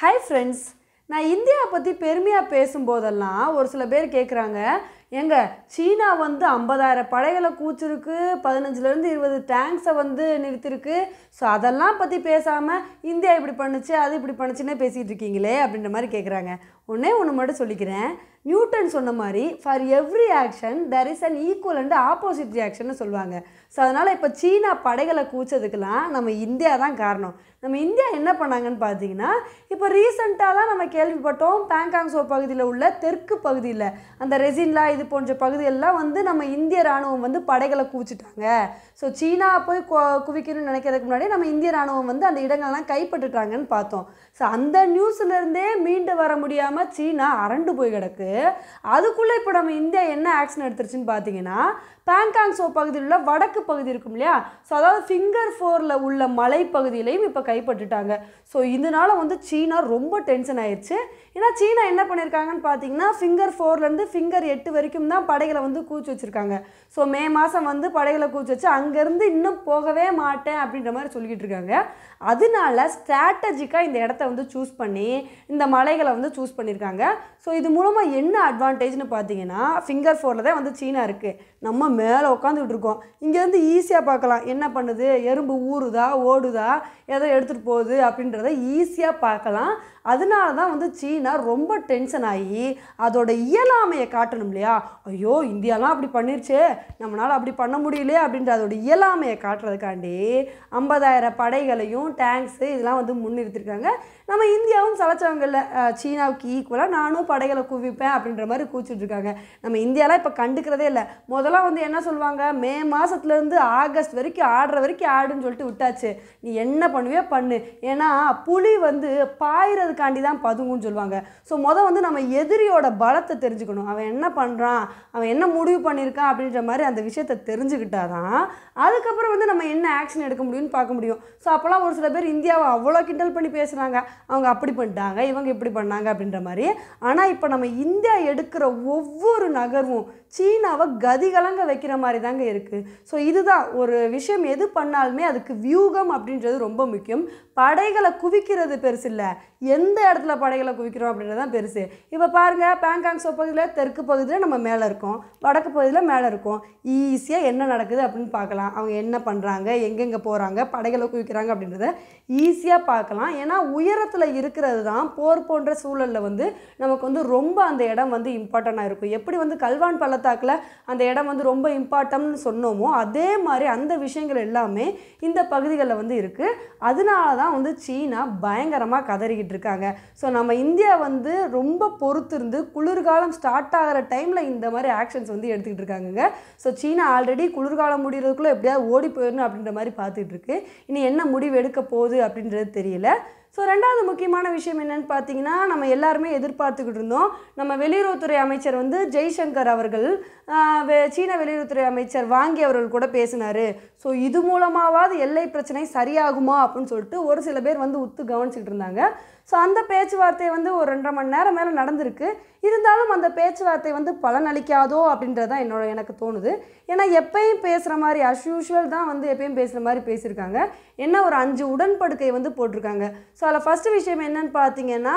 hi friends நான் இந்தியாவை பற்றி பெருமையாக பேசும்போதெல்லாம் ஒரு சில பேர் கேட்குறாங்க ஏங்க சீனா வந்து ஐம்பதாயிரம் படைகளை கூச்சிருக்கு பதினஞ்சுலேருந்து இருபது டேங்க்ஸை வந்து நிறுத்திருக்கு ஸோ அதெல்லாம் பற்றி பேசாமல் இந்தியா இப்படி பண்ணுச்சு அது இப்படி பண்ணுச்சுன்னே பேசிகிட்டு இருக்கீங்களே அப்படின்ற மாதிரி கேட்குறாங்க ஒன்றே ஒன்று மட்டும் சொல்லிக்கிறேன் நியூட்டன் சொன்ன மாதிரி for every action there is and equal and opposite reaction சொல்லுவாங்க ஸோ அதனால் இப்போ சீனா படைகளை கூச்சதுக்கெல்லாம் நம்ம இந்தியா தான் காரணம் நம்ம இந்தியா என்ன பண்ணாங்கன்னு பார்த்தீங்கன்னா இப்போ ரீசெண்டாக தான் நம்ம கேள்விப்பட்டோம் பேங்காங் சோ பகுதியில் உள்ள தெற்கு பகுதியில் அந்த ரெசின்லாய் இது போன்ற பகுதியெல்லாம் வந்து நம்ம இந்திய ராணுவம் வந்து படைகளை குவிச்சிட்டாங்க ஸோ சீனா போய் குவிக்கணும்னு நினைக்கிறதுக்கு முன்னாடி நம்ம இந்திய ராணுவம் வந்து அந்த இடங்கள்லாம் கைப்பற்றுட்டாங்கன்னு பார்த்தோம் ஸோ அந்த நியூஸ்லேருந்தே மீண்டு வர முடியாமல் சீனா அரண்டு போய் கிடக்கு அதுக்குள்ளே இப்போ நம்ம இந்தியா என்ன ஆக்ஷன் எடுத்துருச்சுன்னு பார்த்தீங்கன்னா பேங்காங் சோ பகுதியில் உள்ள வடக்கு பகுதி இருக்கும் இல்லையா ஸோ அதாவது ஃபிங்கர் ஃபோரில் உள்ள மலை பகுதியிலையும் இப்போ கைப்பற்றிட்டாங்க ஸோ இதனால் வந்து சீனா ரொம்ப டென்ஷன் ஆயிடுச்சு ஏன்னா சீனா என்ன பண்ணியிருக்காங்கன்னு பார்த்தீங்கன்னா ஃபிங்கர் ஃபோர்லேருந்து ஃபிங்கர் எட்டு வரை வரைக்கும் தான் படைகளை வந்து கூச்சி வச்சுருக்காங்க ஸோ மே மாதம் வந்து படைகளை கூச்சி வச்சு அங்கேருந்து இன்னும் போகவே மாட்டேன் அப்படின்ற மாதிரி சொல்லிக்கிட்டு இருக்காங்க அதனால ஸ்ட்ராட்டஜிக்காக இந்த இடத்த வந்து சூஸ் பண்ணி இந்த மலைகளை வந்து சூஸ் பண்ணியிருக்காங்க ஸோ இது மூலமாக என்ன அட்வான்டேஜ்னு பார்த்தீங்கன்னா ஃபிங்கர் ஃபோரில் தான் வந்து சீனா இருக்குது நம்ம மேலே உட்காந்துக்கிட்டு இருக்கோம் இங்கேருந்து ஈஸியாக பார்க்கலாம் என்ன பண்ணுது எறும்பு ஊறுதா ஓடுதா எதோ எடுத்துகிட்டு போகுது அப்படின்றத ஈஸியாக பார்க்கலாம் அதனால தான் வந்து சீனா ரொம்ப டென்ஷன் ஆகி அதோட இயலாமையை காட்டணும் இல்லையா ஐயோ இந்தியாலாம் அப்படி பண்ணிருச்சே நம்மளால் அப்படி பண்ண முடியலையே அப்படின்ற அதோட இயலாமையை காட்டுறதுக்காண்டி ஐம்பதாயிரம் படைகளையும் டேங்க்ஸு இதெல்லாம் வந்து முன்னிறுத்திருக்காங்க நம்ம இந்தியாவும் இல்லை சீனாவுக்கு ஈக்குவலாக நானும் படைகளை குவிப்பேன் அப்படின்ற மாதிரி கூச்சிட்ருக்காங்க நம்ம இந்தியாலாம் இப்போ கண்டுக்கிறதே இல்லை முதல்ல வந்து என்ன சொல்லுவாங்க மே மாதத்துலேருந்து ஆகஸ்ட் வரைக்கும் ஆடுற வரைக்கும் ஆடுன்னு சொல்லிட்டு விட்டாச்சு நீ என்ன பண்ணுவே பண்ணு ஏன்னா புலி வந்து பாயிறதுக்காண்டி தான் பதுங்குன்னு சொல்லுவாங்க ஸோ மொதல் வந்து நம்ம எதிரியோட பலத்தை தெரிஞ்சுக்கணும் அவன் என்ன பண்ணுறான் அவன் என்ன முடிவு பண்ணியிருக்கான் அப்படின்ற மாதிரி அந்த விஷயத்தை தெரிஞ்சுக்கிட்டா தான் அதுக்கப்புறம் வந்து நம்ம என்ன ஆக்ஷன் எடுக்க முடியும்னு பார்க்க முடியும் ஸோ அப்போல்லாம் ஒரு சில பேர் இந்தியாவை அவ்வளோ கிண்டல் பண்ணி பேசுகிறாங்க அவங்க அப்படி பண்ணிட்டாங்க இவங்க இப்படி பண்ணாங்க அப்படின்ற மாதிரி ஆனால் இப்போ நம்ம இந்தியா எடுக்கிற ஒவ்வொரு நகர்வும் சீனாவை கதிகலங்க வைக்கிற மாதிரி தாங்க இருக்குது ஸோ இதுதான் ஒரு விஷயம் எது பண்ணாலுமே அதுக்கு வியூகம் அப்படின்றது ரொம்ப முக்கியம் படைகளை குவிக்கிறது பெருசு இல்லை எந்த இடத்துல படைகளை குவிக்கிறோம் அப்படின்றது தான் பெருசு இப்போ பாருங்கள் பேங்காங் சோ பகுதியில் தெற்கு பகுதியில் நம்ம மேலே இருக்கோம் வடக்கு பகுதியில் மேலே இருக்கோம் ஈஸியாக என்ன நடக்குது அப்படின்னு பார்க்கலாம் அவங்க என்ன பண்ணுறாங்க எங்கெங்கே போகிறாங்க படைகளை குவிக்கிறாங்க அப்படின்றத ஈஸியாக பார்க்கலாம் ஏன்னா உயர உயரத்தில் இருக்கிறது தான் போர் போன்ற சூழலில் வந்து நமக்கு வந்து ரொம்ப அந்த இடம் வந்து இம்பார்ட்டண்ட்டாக இருக்கும் எப்படி வந்து கல்வான் பள்ளத்தாக்கில் அந்த இடம் வந்து ரொம்ப இம்பார்ட்டம்னு சொன்னோமோ அதே மாதிரி அந்த விஷயங்கள் எல்லாமே இந்த பகுதிகளில் வந்து இருக்குது அதனால தான் வந்து சீனா பயங்கரமாக கதறிக்கிட்டு இருக்காங்க ஸோ நம்ம இந்தியா வந்து ரொம்ப பொறுத்திருந்து குளிர்காலம் ஸ்டார்ட் ஆகிற டைமில் இந்த மாதிரி ஆக்ஷன்ஸ் வந்து எடுத்துக்கிட்டு இருக்காங்க ஸோ சீனா ஆல்ரெடி குளிர்காலம் முடிகிறதுக்குள்ளே எப்படியாவது ஓடி போயிடணும் அப்படின்ற மாதிரி பார்த்துட்டு இருக்கு இனி என்ன முடிவு எடுக்க போகுது அப்படின்றது தெரியல ஸோ ரெண்டாவது முக்கியமான விஷயம் என்னென்னு பார்த்தீங்கன்னா நம்ம எல்லாருமே எதிர்பார்த்துக்கிட்டு இருந்தோம் நம்ம வெளியுறவுத்துறை அமைச்சர் வந்து ஜெய்சங்கர் அவர்கள் சீன வெளியுறவுத்துறை அமைச்சர் வாங்கி அவர்கள் கூட பேசினார் ஸோ இது மூலமாவது எல்லை பிரச்சனை சரியாகுமா அப்படின்னு சொல்லிட்டு ஒரு சில பேர் வந்து உத்து கவனிச்சுட்டு இருந்தாங்க ஸோ அந்த பேச்சுவார்த்தை வந்து ஒரு ரெண்டரை மணி நேரம் மேலே நடந்திருக்கு இருந்தாலும் அந்த பேச்சுவார்த்தை வந்து பலனளிக்காதோ அப்படின்றது தான் என்னோட எனக்கு தோணுது ஏன்னா எப்பயும் பேசுகிற மாதிரி அஷ்யூஷுவல் தான் வந்து எப்பயும் பேசுகிற மாதிரி பேசியிருக்காங்க என்ன ஒரு அஞ்சு உடன்படுக்கை வந்து போட்டிருக்காங்க ஸோ அதில் ஃபஸ்ட்டு விஷயம் என்னன்னு பார்த்தீங்கன்னா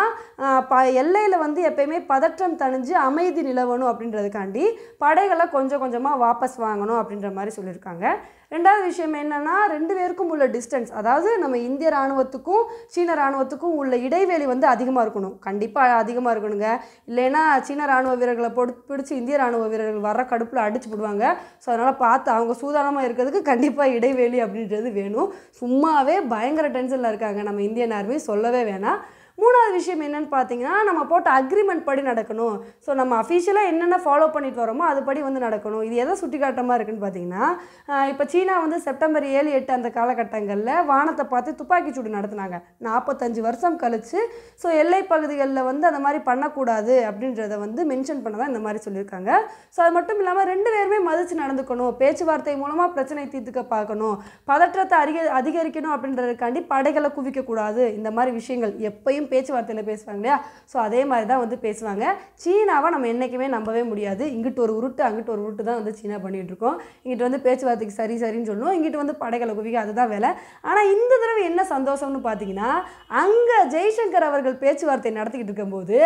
ப எல்லையில் வந்து எப்பயுமே பதற்றம் தணிஞ்சு அமைதி நிலவணும் அப்படின்றதுக்காண்டி படைகளை கொஞ்சம் கொஞ்சமாக வாபஸ் வாங்கணும் அப்படின்ற மாதிரி சொல்லியிருக்காங்க ரெண்டாவது விஷயம் என்னென்னா ரெண்டு பேருக்கும் உள்ள டிஸ்டன்ஸ் அதாவது நம்ம இந்திய இராணுவத்துக்கும் சீன இராணுவத்துக்கும் உள்ள இடைவெளி வந்து அதிகமாக இருக்கணும் கண்டிப்பாக அதிகமாக இருக்கணுங்க இல்லைன்னா சீன இராணுவ வீரர்களை பொடு பிடிச்சி இந்திய இராணுவ வீரர்கள் வர கடுப்பில் அடிச்சு விடுவாங்க ஸோ அதனால் பார்த்து அவங்க சூதானமாக இருக்கிறதுக்கு கண்டிப்பாக இடைவெளி அப்படின்றது வேணும் சும்மாவே பயங்கர டென்ஷனில் இருக்காங்க நம்ம இந்தியன் ஆர்மி சொல்லவே வேணாம் மூணாவது விஷயம் என்னென்னு பார்த்தீங்கன்னா நம்ம போட்ட அக்ரிமெண்ட் படி நடக்கணும் ஸோ நம்ம அஃபிஷியலாக என்னென்ன ஃபாலோ பண்ணிட்டு வரோமோ அதுபடி வந்து நடக்கணும் இது எதை சுட்டிக்காட்டமாக இருக்குதுன்னு பார்த்தீங்கன்னா இப்போ சீனா வந்து செப்டம்பர் ஏழு எட்டு அந்த காலகட்டங்களில் வானத்தை பார்த்து துப்பாக்கி சூடு நடத்தினாங்க நாற்பத்தஞ்சு வருஷம் கழித்து ஸோ எல்லை பகுதிகளில் வந்து அந்த மாதிரி பண்ணக்கூடாது அப்படின்றத வந்து மென்ஷன் பண்ண தான் இந்த மாதிரி சொல்லியிருக்காங்க ஸோ அது மட்டும் இல்லாமல் ரெண்டு பேருமே மதித்து நடந்துக்கணும் பேச்சுவார்த்தை மூலமாக பிரச்சனை தீர்த்துக்க பார்க்கணும் பதற்றத்தை அதிக அதிகரிக்கணும் அப்படின்றதுக்காண்டி படைகளை குவிக்கக்கூடாது இந்த மாதிரி விஷயங்கள் எப்பயும் பேச்சுவார்த்தையில் பேசுவாங்க இல்லையா ஸோ அதே மாதிரி தான் வந்து பேசுவாங்க சீனாவை நம்ம என்றைக்குமே நம்பவே முடியாது இங்கிட்டு ஒரு உருட்டு அங்கிட்டு ஒரு உருட்டு தான் வந்து சீனா பண்ணிகிட்ருக்கோம் இங்கிட்டு வந்து பேச்சுவார்த்தைக்கு சரி சரின்னு சொல்லுவோம் இங்கிட்டு வந்து படைகளை குவிக்க அதுதான் வேலை ஆனால் இந்த தடவை என்ன சந்தோஷம்னு பார்த்தீங்கன்னா அங்கே ஜெய்சங்கர் அவர்கள் பேச்சுவார்த்தை நடத்திக்கிட்டு இருக்கும்போது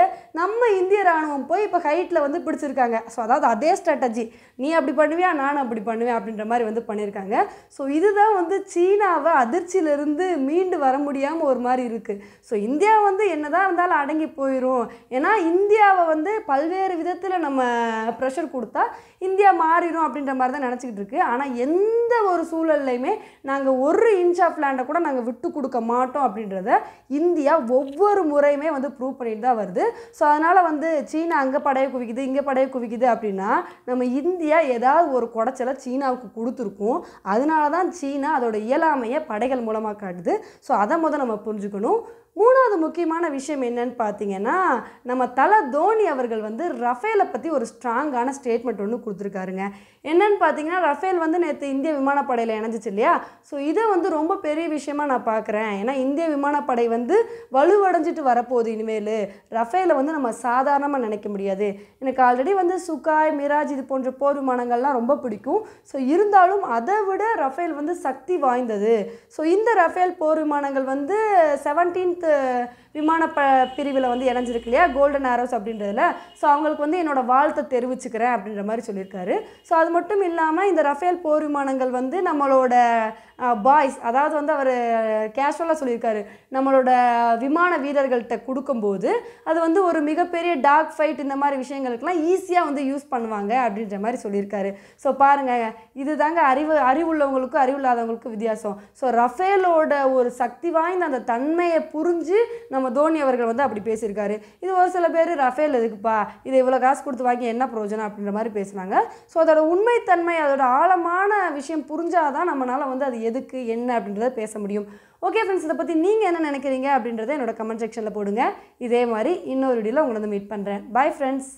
நம்ம இந்திய ராணுவம் போய் இப்போ ஹைட்டில் வந்து பிடிச்சிருக்காங்க ஸோ அதாவது அதே ஸ்ட்ராட்டஜி நீ அப்படி பண்ணுவியா நான் அப்படி பண்ணுவேன் அப்படின்ற மாதிரி வந்து பண்ணியிருக்காங்க ஸோ இதுதான் வந்து சீனாவை அதிர்ச்சியிலிருந்து மீண்டு வர முடியாமல் ஒரு மாதிரி இருக்குது ஸோ இந்தியா வந்து வந்து என்னதான் இருந்தாலும் அடங்கி போயிடும் ஏன்னா இந்தியாவை வந்து பல்வேறு விதத்தில் நம்ம ப்ரெஷர் கொடுத்தா இந்தியா மாறிடும் அப்படின்ற மாதிரி தான் நினச்சிக்கிட்டு இருக்கு ஆனால் எந்த ஒரு சூழல்லையுமே நாங்கள் ஒரு இன்ச் ஆஃப் லேண்டை கூட நாங்கள் விட்டு கொடுக்க மாட்டோம் அப்படின்றத இந்தியா ஒவ்வொரு முறையுமே வந்து ப்ரூவ் பண்ணிட்டு தான் வருது ஸோ அதனால் வந்து சீனா அங்கே படையை குவிக்குது இங்கே படையை குவிக்குது அப்படின்னா நம்ம இந்தியா ஏதாவது ஒரு குடைச்சலை சீனாவுக்கு கொடுத்துருக்கோம் அதனால தான் சீனா அதோட இயலாமையை படைகள் மூலமாக காட்டுது ஸோ அதை முதல் நம்ம புரிஞ்சுக்கணும் மூணாவது முக்கியமான விஷயம் என்னன்னு பார்த்தீங்கன்னா நம்ம தல தோனி அவர்கள் வந்து ரஃபேலை பற்றி ஒரு ஸ்ட்ராங்கான ஸ்டேட்மெண்ட் ஒன்று கொடுத்துருக்காருங்க என்னன்னு பார்த்தீங்கன்னா ரஃபேல் வந்து நேற்று இந்திய விமானப்படையில் இணைஞ்சிச்சு இல்லையா ஸோ இதை வந்து ரொம்ப பெரிய விஷயமா நான் பார்க்குறேன் ஏன்னா இந்திய விமானப்படை வந்து வலுவடைஞ்சிட்டு வரப்போகுது இனிமேல் ரஃபேலை வந்து நம்ம சாதாரணமாக நினைக்க முடியாது எனக்கு ஆல்ரெடி வந்து சுகாய் மிராஜ் இது போன்ற போர் விமானங்கள்லாம் ரொம்ப பிடிக்கும் ஸோ இருந்தாலும் அதை விட ரஃபேல் வந்து சக்தி வாய்ந்தது ஸோ இந்த ரஃபேல் போர் விமானங்கள் வந்து செவன்டீன் the விமான ப பிரிவில் வந்து இணைஞ்சிருக்கு இல்லையா கோல்டன் ஆரோஸ் அப்படின்றதுல ஸோ அவங்களுக்கு வந்து என்னோடய வாழ்த்தை தெரிவிச்சுக்கிறேன் அப்படின்ற மாதிரி சொல்லியிருக்காரு ஸோ அது மட்டும் இல்லாமல் இந்த ரஃபேல் போர் விமானங்கள் வந்து நம்மளோட பாய்ஸ் அதாவது வந்து அவர் கேஷுவலாக சொல்லியிருக்காரு நம்மளோட விமான வீரர்கள்ட்ட கொடுக்கும்போது அது வந்து ஒரு மிகப்பெரிய டாக் ஃபைட் இந்த மாதிரி விஷயங்களுக்கெல்லாம் ஈஸியாக வந்து யூஸ் பண்ணுவாங்க அப்படின்ற மாதிரி சொல்லியிருக்காரு ஸோ பாருங்கள் இது தாங்க அறிவு அறிவுள்ளவங்களுக்கும் அறிவு இல்லாதவங்களுக்கும் வித்தியாசம் ஸோ ரஃபேலோட ஒரு சக்தி வாய்ந்த அந்த தன்மையை புரிஞ்சு நம்ம நம்ம தோனி அவர்கள் வந்து அப்படி பேசியிருக்காரு இது ஒரு சில பேர் ரஃபேல் எதுக்குப்பா இது இவ்வளோ காசு கொடுத்து வாங்கி என்ன பிரயோஜனம் அப்படின்ற மாதிரி பேசுனாங்க ஸோ அதோட உண்மைத்தன்மை அதோட ஆழமான விஷயம் புரிஞ்சாதான் நம்மளால் வந்து அது எதுக்கு என்ன அப்படின்றத பேச முடியும் ஓகே ஃப்ரெண்ட்ஸ் இதை பற்றி நீங்கள் என்ன நினைக்கிறீங்க அப்படின்றத என்னோட கமெண்ட் செக்ஷனில் போடுங்க இதே மாதிரி இன்னொரு வீடியோவில் உங்களை வந்து மீட் பண்ணுறேன் பாய் ஃப்ரெண்ட்ஸ்